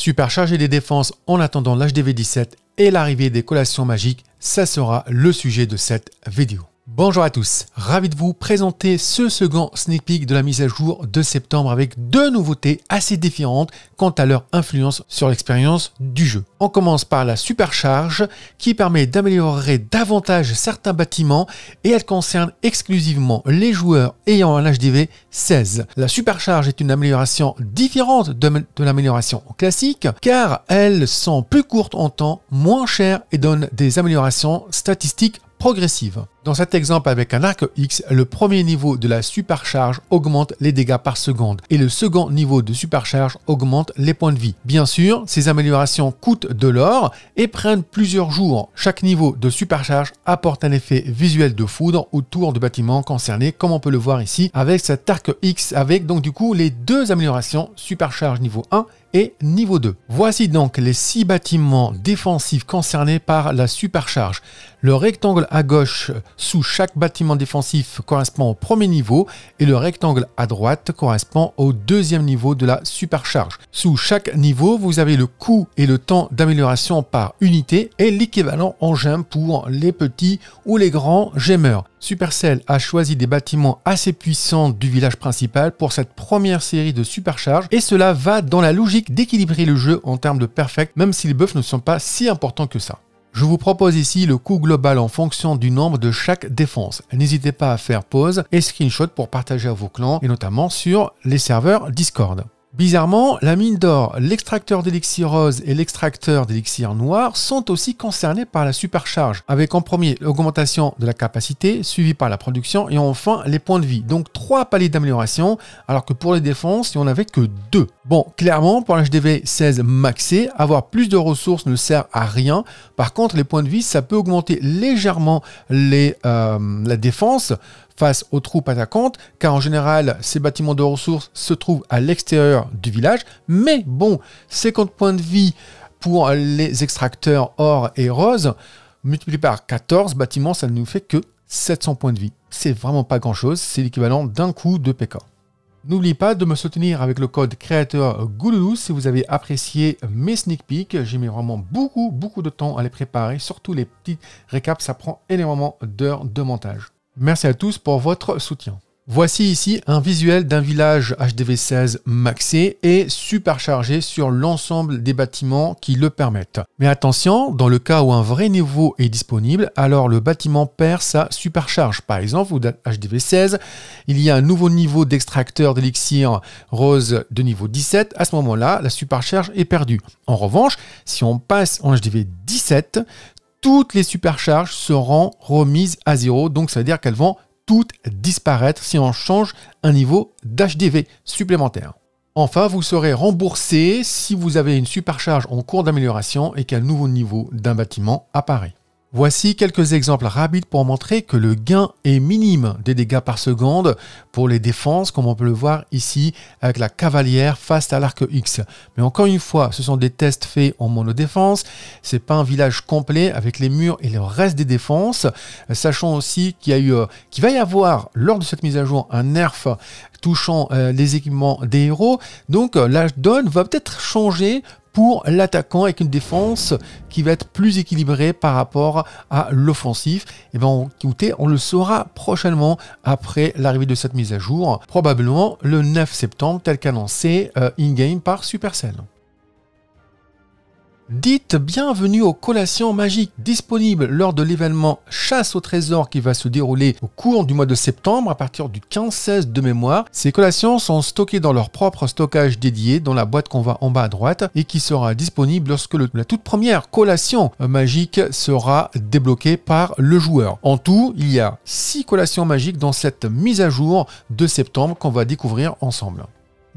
Supercharger les défenses en attendant l'HDV17 et l'arrivée des collations magiques, ça sera le sujet de cette vidéo. Bonjour à tous, ravi de vous présenter ce second sneak peek de la mise à jour de septembre avec deux nouveautés assez différentes quant à leur influence sur l'expérience du jeu. On commence par la supercharge qui permet d'améliorer davantage certains bâtiments et elle concerne exclusivement les joueurs ayant un HDV 16. La supercharge est une amélioration différente de, l'amélioration classique car elles sont plus courtes en temps, moins chères et donnent des améliorations statistiques progressives. Dans cet exemple avec un arc X, le premier niveau de la supercharge augmente les dégâts par seconde et le second niveau de supercharge augmente les points de vie. Bien sûr, ces améliorations coûtent de l'or et prennent plusieurs jours. Chaque niveau de supercharge apporte un effet visuel de foudre autour du bâtiment concerné comme on peut le voir ici avec cet arc X avec donc du coup les deux améliorations supercharge niveau 1 et niveau 2. Voici donc les 6 bâtiments défensifs concernés par la supercharge. Le rectangle à gauche sous chaque bâtiment défensif correspond au premier niveau et le rectangle à droite correspond au deuxième niveau de la supercharge. Sous chaque niveau, vous avez le coût et le temps d'amélioration par unité et l'équivalent en gemme pour les petits ou les grands gemmeurs. Supercell a choisi des bâtiments assez puissants du village principal pour cette première série de supercharges et cela va dans la logique d'équilibrer le jeu en termes de perfect même si les buffs ne sont pas si importants que ça. Je vous propose ici le coût global en fonction du nombre de chaque défense. N'hésitez pas à faire pause et screenshot pour partager à vos clans et notamment sur les serveurs Discord. Bizarrement, la mine d'or, l'extracteur d'élixir rose et l'extracteur d'élixir noir sont aussi concernés par la supercharge, avec en premier l'augmentation de la capacité, suivie par la production et enfin les points de vie. Donc trois paliers d'amélioration, alors que pour les défenses, il n'y en avait que deux. Bon, clairement, pour l'HDV 16 maxé, avoir plus de ressources ne sert à rien. Par contre, les points de vie, ça peut augmenter légèrement les, euh, la défense, face aux troupes attaquantes, car en général, ces bâtiments de ressources se trouvent à l'extérieur du village. Mais bon, 50 points de vie pour les extracteurs or et rose, multiplié par 14 bâtiments, ça ne nous fait que 700 points de vie. C'est vraiment pas grand-chose, c'est l'équivalent d'un coup de PK. N'oubliez pas de me soutenir avec le code créateur Gouloulou si vous avez apprécié mes sneak peeks. J'ai mis vraiment beaucoup, beaucoup de temps à les préparer, surtout les petits récaps, ça prend énormément d'heures de montage. Merci à tous pour votre soutien. Voici ici un visuel d'un village HDV16 maxé et superchargé sur l'ensemble des bâtiments qui le permettent. Mais attention, dans le cas où un vrai niveau est disponible, alors le bâtiment perd sa supercharge. Par exemple, au HDV16, il y a un nouveau niveau d'extracteur d'élixir rose de niveau 17. À ce moment-là, la supercharge est perdue. En revanche, si on passe en HDV17, toutes les supercharges seront remises à zéro. Donc, ça veut dire qu'elles vont toutes disparaître si on change un niveau d'HDV supplémentaire. Enfin, vous serez remboursé si vous avez une supercharge en cours d'amélioration et qu'un nouveau niveau d'un bâtiment apparaît. Voici quelques exemples rapides pour montrer que le gain est minime des dégâts par seconde pour les défenses, comme on peut le voir ici avec la cavalière face à l'arc X. Mais encore une fois, ce sont des tests faits en monodéfense. C'est pas un village complet avec les murs et le reste des défenses. Sachant aussi qu'il eu, euh, va y avoir lors de cette mise à jour un nerf touchant euh, les équipements des héros. Donc euh, la donne va peut-être changer pour l'attaquant avec une défense qui va être plus équilibrée par rapport à l'offensif. Et eh ben, on le saura prochainement après l'arrivée de cette mise à jour, probablement le 9 septembre tel qu'annoncé euh, in-game par Supercell. Dites bienvenue aux collations magiques disponibles lors de l'événement Chasse au trésor qui va se dérouler au cours du mois de septembre à partir du 15-16 de mémoire. Ces collations sont stockées dans leur propre stockage dédié dans la boîte qu'on voit en bas à droite et qui sera disponible lorsque la toute première collation euh, magique sera débloquée par le joueur. En tout, il y a 6 collations magiques dans cette mise à jour de septembre qu'on va découvrir ensemble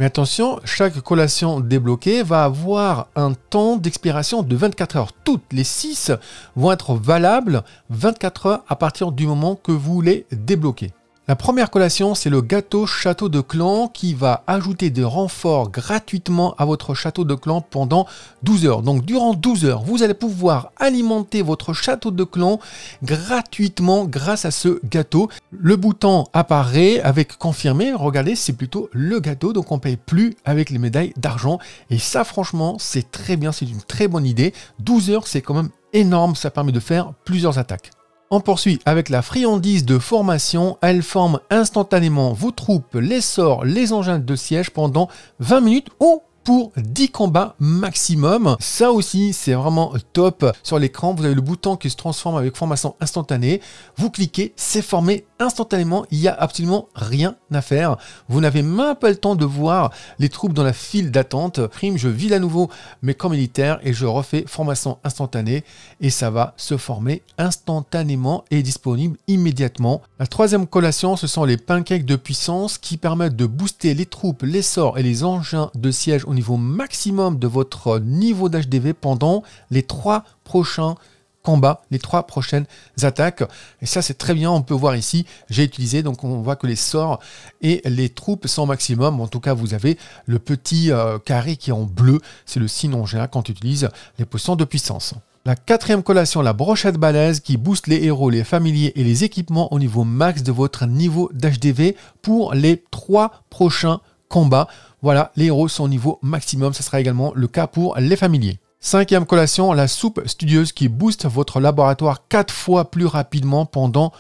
attention, chaque collation débloquée va avoir un temps d'expiration de 24 heures. Toutes les 6 vont être valables 24 heures à partir du moment que vous les débloquez. La première collation, c'est le gâteau château de clan qui va ajouter des renforts gratuitement à votre château de clan pendant 12 heures. Donc durant 12 heures, vous allez pouvoir alimenter votre château de clan gratuitement grâce à ce gâteau. Le bouton apparaît avec confirmé, regardez, c'est plutôt le gâteau, donc on paye plus avec les médailles d'argent. Et ça franchement, c'est très bien, c'est une très bonne idée. 12 heures, c'est quand même énorme, ça permet de faire plusieurs attaques. On poursuit avec la friandise de formation. Elle forme instantanément vos troupes, les sorts, les engins de siège pendant 20 minutes ou pour 10 combats maximum. Ça aussi, c'est vraiment top. Sur l'écran, vous avez le bouton qui se transforme avec formation instantanée. Vous cliquez, c'est formé instantanément. Il n'y a absolument rien à faire. Vous n'avez même pas le temps de voir les troupes dans la file d'attente. Prime, je vis à nouveau mes camps militaires et je refais formation instantanée. Et ça va se former instantanément et disponible immédiatement. La troisième collation, ce sont les pancakes de puissance qui permettent de booster les troupes, les sorts et les engins de siège au niveau maximum de votre niveau d'HDV pendant les trois prochains combats, les trois prochaines attaques. Et ça, c'est très bien. On peut voir ici, j'ai utilisé, donc on voit que les sorts et les troupes sont maximum. En tout cas, vous avez le petit euh, carré qui est en bleu. C'est le sinon en quand tu utilises les potions de puissance. La quatrième collation, la brochette balèze qui booste les héros, les familiers et les équipements au niveau max de votre niveau d'HDV pour les trois prochains combat. Voilà, les héros sont au niveau maximum, ce sera également le cas pour les familiers. Cinquième collation, la soupe studieuse qui booste votre laboratoire quatre fois plus rapidement pendant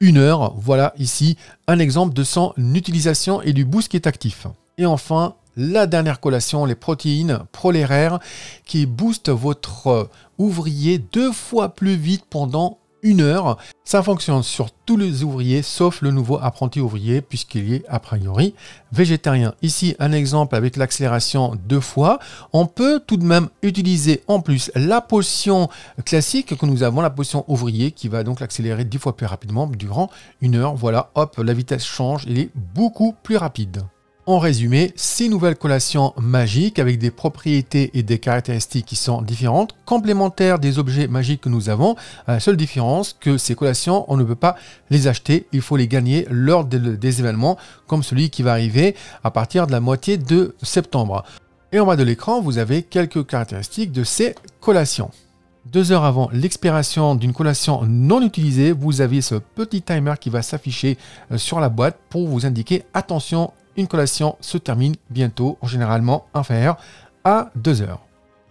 une heure. Voilà ici un exemple de son utilisation et du boost qui est actif. Et enfin, la dernière collation, les protéines proléraires qui boostent votre euh, ouvrier deux fois plus vite pendant une heure. Ça fonctionne sur tous les ouvriers sauf le nouveau apprenti ouvrier puisqu'il est a priori végétarien. Ici un exemple avec l'accélération deux fois. On peut tout de même utiliser en plus la potion classique que nous avons, la potion ouvrier qui va donc l'accélérer dix fois plus rapidement durant une heure. Voilà, hop, la vitesse change, il est beaucoup plus rapide. En résumé, ces nouvelles collations magiques avec des propriétés et des caractéristiques qui sont différentes, complémentaires des objets magiques que nous avons. La euh, seule différence que ces collations, on ne peut pas les acheter, il faut les gagner lors des événements comme celui qui va arriver à partir de la moitié de septembre. Et en bas de l'écran, vous avez quelques caractéristiques de ces collations. Deux heures avant l'expiration d'une collation non utilisée, vous avez ce petit timer qui va s'afficher euh, sur la boîte pour vous indiquer attention une collation se termine bientôt, généralement inférieure à 2 heures.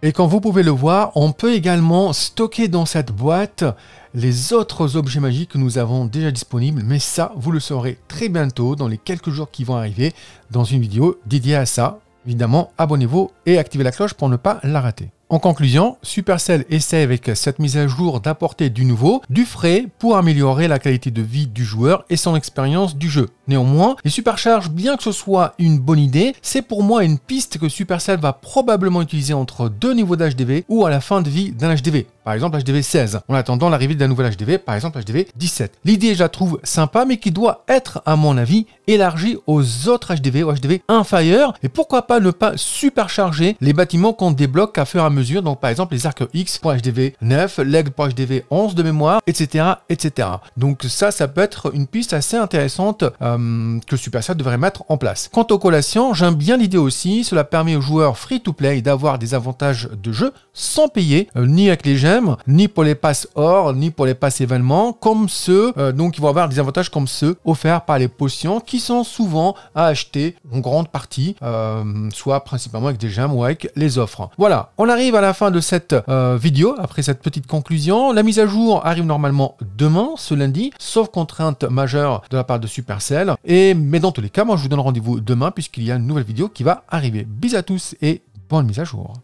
Et comme vous pouvez le voir, on peut également stocker dans cette boîte les autres objets magiques que nous avons déjà disponibles, mais ça, vous le saurez très bientôt dans les quelques jours qui vont arriver dans une vidéo dédiée à ça. Évidemment, abonnez-vous et activez la cloche pour ne pas la rater. En conclusion, Supercell essaie avec cette mise à jour d'apporter du nouveau, du frais pour améliorer la qualité de vie du joueur et son expérience du jeu. Néanmoins, les supercharges, bien que ce soit une bonne idée, c'est pour moi une piste que Supercell va probablement utiliser entre deux niveaux d'HDV ou à la fin de vie d'un HDV par exemple HDV 16, en attendant l'arrivée de la nouvelle HDV, par exemple HDV 17. L'idée, je la trouve sympa, mais qui doit être, à mon avis, élargie aux autres HDV aux HDV inférieurs, et pourquoi pas ne pas supercharger les bâtiments qu'on débloque à fur et à mesure, donc par exemple les arcs X HDV 9, legs pour 11 de mémoire, etc., etc. Donc ça, ça peut être une piste assez intéressante euh, que SuperSat devrait mettre en place. Quant aux collations, j'aime bien l'idée aussi, cela permet aux joueurs free-to-play d'avoir des avantages de jeu sans payer, euh, ni avec les gens, ni pour les passes or, ni pour les passes événements, comme ceux, euh, donc ils vont avoir des avantages comme ceux offerts par les potions qui sont souvent à acheter en grande partie, euh, soit principalement avec des gemmes ou avec les offres. Voilà, on arrive à la fin de cette euh, vidéo, après cette petite conclusion. La mise à jour arrive normalement demain, ce lundi, sauf contrainte majeure de la part de Supercell. Et, mais dans tous les cas, moi je vous donne rendez-vous demain puisqu'il y a une nouvelle vidéo qui va arriver. Bis à tous et bonne mise à jour.